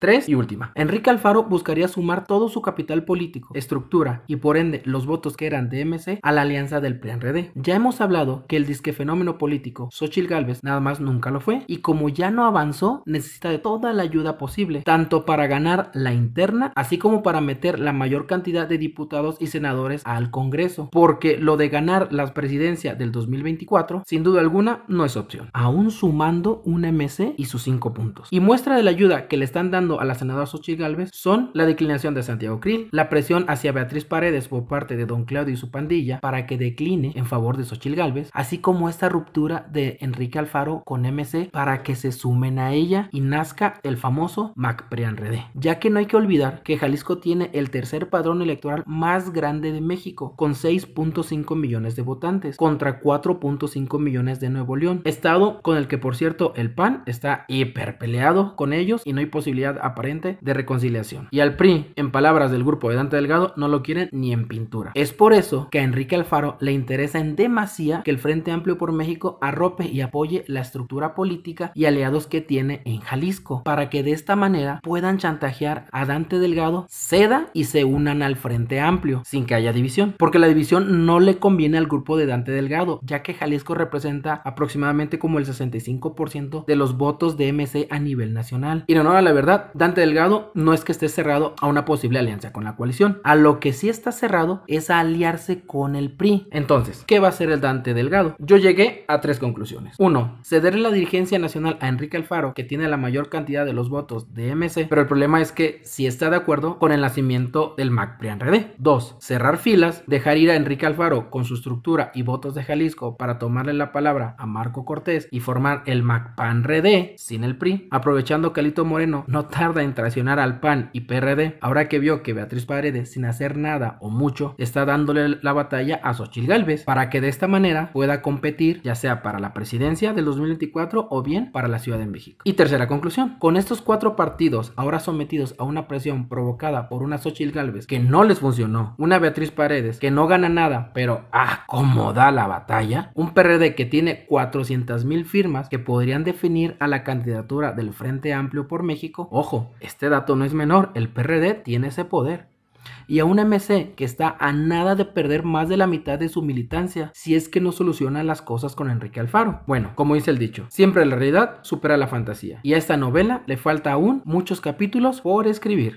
Tres y última. Enrique Alfaro buscaría sumar todo su capital político, estructura y por ende los votos que eran de MC a la alianza del PRD. Ya hemos hablado que el disque fenómeno político Xochitl Galvez nada más nunca lo fue y como ya no avanzó necesita de toda la ayuda posible, tanto para ganar la interna así como para meter la mayor cantidad de diputados y senadores al Congreso, porque lo de ganar La presidencia del 2024 sin duda alguna no es opción, aún sumando un MC y sus cinco puntos. Y muestra de la ayuda que le están dando a la senadora Xochitl Gálvez son la declinación de Santiago Krill, la presión hacia Beatriz Paredes por parte de Don Claudio y su pandilla para que decline en favor de Xochitl Gálvez, así como esta ruptura de Enrique Alfaro con MC para que se sumen a ella y nazca el famoso Redé Ya que no hay que olvidar que Jalisco tiene el tercer padrón electoral más grande de México, con 6.5 millones de votantes, contra 4.5 millones de Nuevo León, estado con el que por cierto el PAN está hiper peleado con ellos y no hay posibilidad aparente de reconciliación. Y al PRI, en palabras del grupo de Dante Delgado, no lo quieren ni en pintura. Es por eso que a Enrique Alfaro le interesa en demasía que el Frente Amplio por México arrope y apoye la estructura política y aliados que tiene en Jalisco, para que de esta manera puedan chantajear a Dante Delgado, ceda y se unan al Frente Amplio, sin que haya división. Porque la división no le conviene al grupo de Dante Delgado, ya que Jalisco representa aproximadamente como el 65% de los votos de MC a nivel nacional. Y no la verdad, Dante Delgado no es que esté cerrado a una posible alianza con la coalición. A lo que sí está cerrado es a aliarse con el PRI. Entonces, ¿qué va a hacer el Dante Delgado? Yo llegué a tres conclusiones. Uno, cederle la dirigencia nacional a Enrique Alfaro, que tiene la mayor cantidad de los votos de MC, pero el problema es que si está de acuerdo con el nacimiento del MAC pri Dos, cerrar filas, dejar ir a Enrique Alfaro con su estructura y votos de Jalisco para tomarle la palabra a Marco Cortés y formar el MAC PAN-RD sin el PRI, aprovechando que Alito Moreno no tarda en traicionar al PAN y PRD, ahora que vio que Beatriz Paredes, sin hacer nada o mucho, está dándole la batalla a Xochitl Galvez para que de esta manera pueda competir ya sea para la presidencia del 2024 o bien para la Ciudad de México. Y tercera conclusión, con estos cuatro partidos ahora sometidos a una presión provocada por una Xochitl Galvez que no les funcionó, una Beatriz Paredes que no gana nada, pero acomoda da la batalla, un PRD que tiene 400 mil firmas que podrían definir a la candidatura del Frente Amplio por México, ojo Ojo, este dato no es menor, el PRD tiene ese poder. Y a un MC que está a nada de perder más de la mitad de su militancia si es que no soluciona las cosas con Enrique Alfaro. Bueno, como dice el dicho, siempre la realidad supera la fantasía. Y a esta novela le falta aún muchos capítulos por escribir.